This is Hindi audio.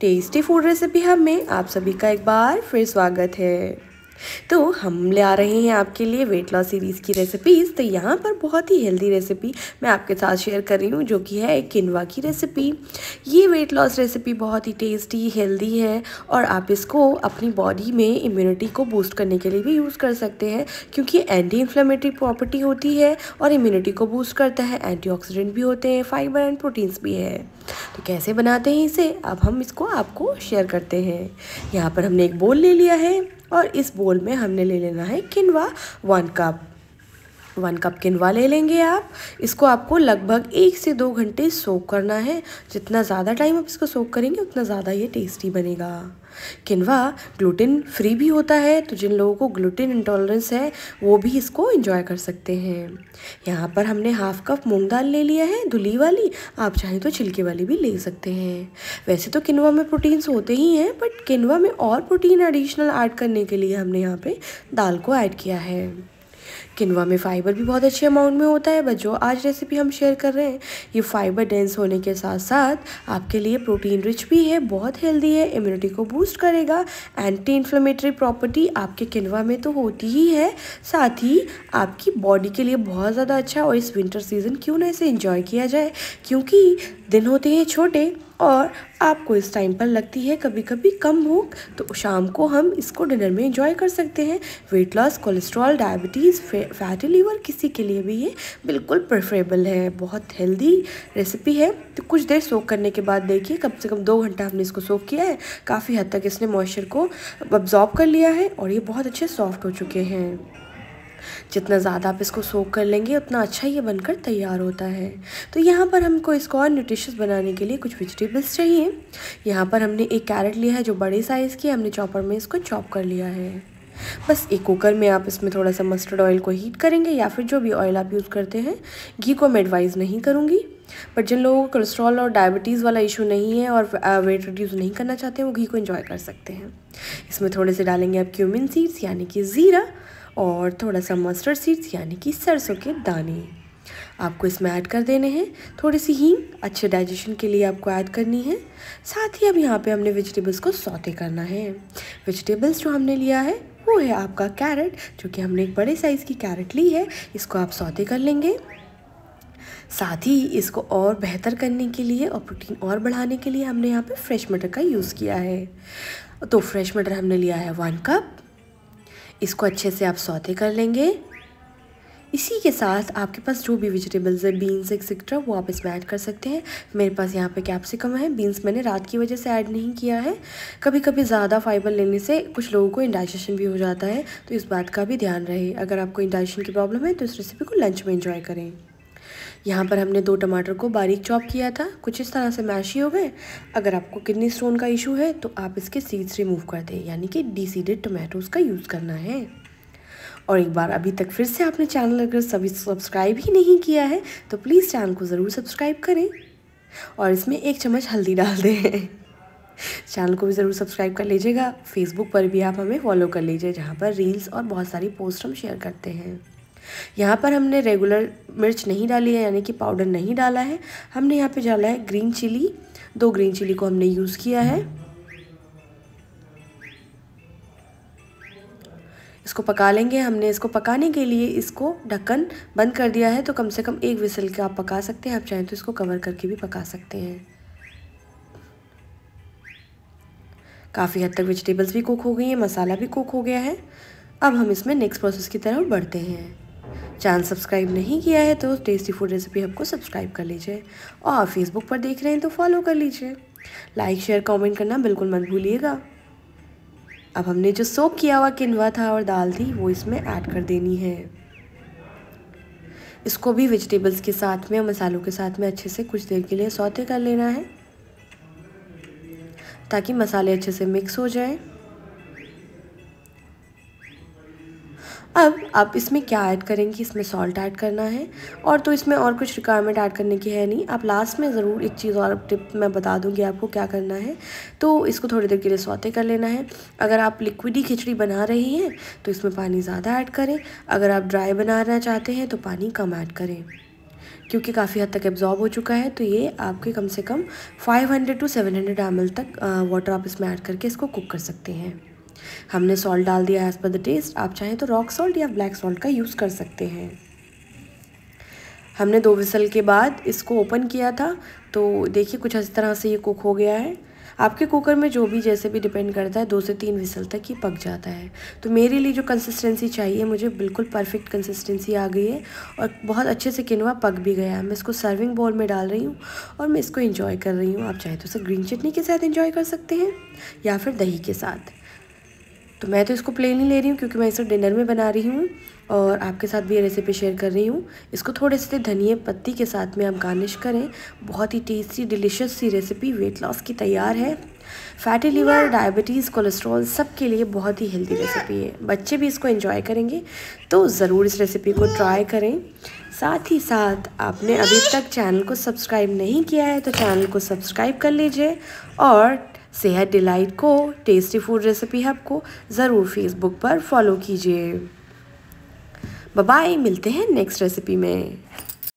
टेस्टी फूड रेसिपी हम में आप सभी का एक बार फिर स्वागत है तो हम ले आ रहे हैं आपके लिए वेट लॉस सीरीज़ की रेसिपीज़ तो यहाँ पर बहुत ही हेल्दी रेसिपी मैं आपके साथ शेयर कर रही हूँ जो कि है एक किनवा की रेसिपी ये वेट लॉस रेसिपी बहुत ही टेस्टी हेल्दी है और आप इसको अपनी बॉडी में इम्यूनिटी को बूस्ट करने के लिए भी यूज़ कर सकते हैं क्योंकि एंटी इन्फ्लेमेटरी प्रॉपर्टी होती है और इम्यूनिटी को बूस्ट करता है एंटी भी होते हैं फाइबर एंड प्रोटीन्स भी है तो कैसे बनाते हैं इसे अब हम इसको आपको शेयर करते हैं यहाँ पर हमने एक बोल ले लिया है और इस बोल में हमने ले लेना है quinoa one cup one cup quinoa ले लेंगे आप इसको आपको लगभग एक से दो घंटे सोक करना है जितना ज़्यादा टाइम आप इसको सोक करेंगे उतना ज़्यादा ये टेस्टी बनेगा किनवा ग्लूटेन फ्री भी होता है तो जिन लोगों को ग्लूटेन इंटॉलरेंस है वो भी इसको इंजॉय कर सकते हैं यहाँ पर हमने हाफ कप मूंग दाल ले लिया है धुली वाली आप चाहें तो छिलके वाली भी ले सकते हैं वैसे तो किनवा में प्रोटीन्स होते ही हैं बट किनवा में और प्रोटीन एडिशनल ऐड करने के लिए हमने यहाँ पर दाल को ऐड किया है किनवा में फ़ाइबर भी बहुत अच्छे अमाउंट में होता है जो आज रेसिपी हम शेयर कर रहे हैं ये फाइबर डेंस होने के साथ साथ आपके लिए प्रोटीन रिच भी है बहुत हेल्दी है इम्यूनिटी को बूस्ट करेगा एंटी इन्फ्लेमेटरी प्रॉपर्टी आपके किनवा में तो होती ही है साथ ही आपकी बॉडी के लिए बहुत ज़्यादा अच्छा और इस विंटर सीज़न क्यों ना इसे इंजॉय किया जाए क्योंकि दिन होते हैं छोटे और आपको इस टाइम पर लगती है कभी कभी कम भूख तो शाम को हम इसको डिनर में इंजॉय कर सकते हैं weight loss cholesterol diabetes fatty liver किसी के लिए भी ये बिल्कुल प्रेफरेबल है बहुत हेल्दी रेसिपी है तो कुछ देर सोख करने के बाद देखिए कम से कम दो घंटा हमने इसको सोक किया है काफ़ी हद तक इसने मॉइस्चर को अब्जॉर्ब कर लिया है और ये बहुत अच्छे सॉफ्ट हो चुके हैं जितना ज़्यादा आप इसको सोख कर लेंगे उतना अच्छा ये बनकर तैयार होता है तो यहाँ पर हमको इसको और न्यूट्रिशस बनाने के लिए कुछ वेजिटेबल्स चाहिए यहाँ पर हमने एक कैरेट लिया है जो बड़े साइज़ की हमने चॉपर में इसको चॉप कर लिया है बस एक कुकर में आप इसमें थोड़ा सा मस्टर्ड ऑयल को हीट करेंगे या फिर जो भी ऑयल आप यूज़ करते हैं घी को मैं एडवाइज़ नहीं करूँगी पर जिन लोगों को कोलेस्ट्रॉल और डायबिटीज़ वाला इशू नहीं है और वेट रिड्यूस नहीं करना चाहते हैं वो घी को इन्जॉय कर सकते हैं इसमें थोड़े से डालेंगे आप क्यूमिन सीड्स यानी कि ज़ीरा और थोड़ा सा मस्टर्ड सीड्स यानी कि सरसों के दाने आपको इसमें ऐड कर देने हैं थोड़ी सी हींग अच्छे डाइजेशन के लिए आपको ऐड करनी है साथ ही अब यहाँ पे हमने वेजिटेबल्स को सौते करना है वेजिटेबल्स जो हमने लिया है वो है आपका कैरेट जो कि हमने एक बड़े साइज़ की कैरेट ली है इसको आप सौते कर लेंगे साथ ही इसको और बेहतर करने के लिए और प्रोटीन और बढ़ाने के लिए हमने यहाँ पर फ्रेश मटर का यूज़ किया है तो फ्रेश मटर हमने लिया है वन कप इसको अच्छे से आप सौते कर लेंगे इसी के साथ आपके पास जो भी वेजिटेबल्स है बीन्स एक्सेट्रा वो आप इसमें ऐड कर सकते हैं मेरे पास यहाँ पे कैप्सिकम है बीन्स मैंने रात की वजह से ऐड नहीं किया है कभी कभी ज़्यादा फाइबर लेने से कुछ लोगों को इंडाइजेशन भी हो जाता है तो इस बात का भी ध्यान रहे अगर आपको इंडाइजेशन की प्रॉब्लम है तो इस रेसिपी को लंच में इंजॉय करें यहाँ पर हमने दो टमाटर को बारीक चॉप किया था कुछ इस तरह से मैश ही हो गए अगर आपको किडनी स्टोन का इशू है तो आप इसके सीड्स रिमूव कर दें यानी कि डिसीडेड टमाटोज़ का यूज़ करना है और एक बार अभी तक फिर से आपने चैनल अगर सभी सब्सक्राइब ही नहीं किया है तो प्लीज़ चैनल को ज़रूर सब्सक्राइब करें और इसमें एक चम्मच हल्दी डाल दें चैनल को भी ज़रूर सब्सक्राइब कर लीजिएगा फेसबुक पर भी आप हमें फॉलो कर लीजिए जहाँ पर रील्स और बहुत सारी पोस्ट हम शेयर करते हैं यहाँ पर हमने रेगुलर मिर्च नहीं डाली है यानी कि पाउडर नहीं डाला है हमने यहाँ पे डाला है ग्रीन चिली दो ग्रीन चिली को हमने यूज़ किया है इसको पका लेंगे हमने इसको पकाने के लिए इसको ढक्कन बंद कर दिया है तो कम से कम एक विसल के आप पका सकते हैं आप चाहें तो इसको कवर करके भी पका सकते हैं काफ़ी हद तक वेजिटेबल्स भी कुक हो गई हैं मसाला भी कुक हो गया है अब हम इसमें नेक्स्ट प्रोसेस की तरफ बढ़ते हैं चैनल सब्सक्राइब नहीं किया है तो टेस्टी फूड रेसिपी हमको सब्सक्राइब कर लीजिए और फेसबुक पर देख रहे हैं तो फॉलो कर लीजिए लाइक शेयर कमेंट करना बिल्कुल मत भूलिएगा अब हमने जो सोक किया हुआ किनवा था और दाल थी वो इसमें ऐड कर देनी है इसको भी वेजिटेबल्स के साथ में और मसालों के साथ में अच्छे से कुछ देर के लिए सौते कर लेना है ताकि मसाले अच्छे से मिक्स हो जाएं अब आप इसमें क्या ऐड करेंगी इसमें सॉल्ट ऐड करना है और तो इसमें और कुछ रिक्वायरमेंट ऐड करने की है नहीं आप लास्ट में ज़रूर एक चीज़ और टिप मैं बता दूँगी आपको क्या करना है तो इसको थोड़ी देर के लिए सौते कर लेना है अगर आप लिक्विडी खिचड़ी बना रही हैं तो इसमें पानी ज़्यादा ऐड करें अगर आप ड्राई बनाना चाहते हैं तो पानी कम ऐड करें क्योंकि काफ़ी हद तक एब्जॉर्ब हो चुका है तो ये आपके कम से कम 500 टू 700 हंड्रेड तक वाटर आप इसमें ऐड करके इसको कुक कर सकते हैं हमने सॉल्ट डाल दिया एज़ पर द टेस्ट आप चाहें तो रॉक सॉल्ट या ब्लैक सॉल्ट का यूज़ कर सकते हैं हमने दो विसल के बाद इसको ओपन किया था तो देखिए कुछ इस तरह से ये कुक हो गया है आपके कुकर में जो भी जैसे भी डिपेंड करता है दो से तीन विसल तक ये पक जाता है तो मेरे लिए जो कंसिस्टेंसी चाहिए मुझे बिल्कुल परफेक्ट कंसिस्टेंसी आ गई है और बहुत अच्छे से किनवा पक भी गया है मैं इसको सर्विंग बॉल में डाल रही हूँ और मैं इसको इंजॉय कर रही हूँ आप चाहे तो उसे ग्रीन चटनी के साथ इंजॉय कर सकते हैं या फिर दही के साथ तो मैं तो इसको प्लेन ही ले रही हूँ क्योंकि मैं इसे डिनर में बना रही हूँ और आपके साथ भी ये रेसिपी शेयर कर रही हूँ इसको थोड़े से धनिए पत्ती के साथ में आप गार्निश करें बहुत ही टेस्टी डिलीशियस सी रेसिपी वेट लॉस की तैयार है फैटी लीवर डायबिटीज़ कोलेस्ट्रॉल सब के लिए बहुत ही हेल्दी रेसिपी है बच्चे भी इसको इंजॉय करेंगे तो ज़रूर इस रेसिपी को ट्राई करें साथ ही साथ आपने अभी तक चैनल को सब्सक्राइब नहीं किया है तो चैनल को सब्सक्राइब कर लीजिए और सेहत डिलाइट को टेस्टी फूड रेसिपी हब को ज़रूर फेसबुक पर फॉलो कीजिए बाय मिलते हैं नेक्स्ट रेसिपी में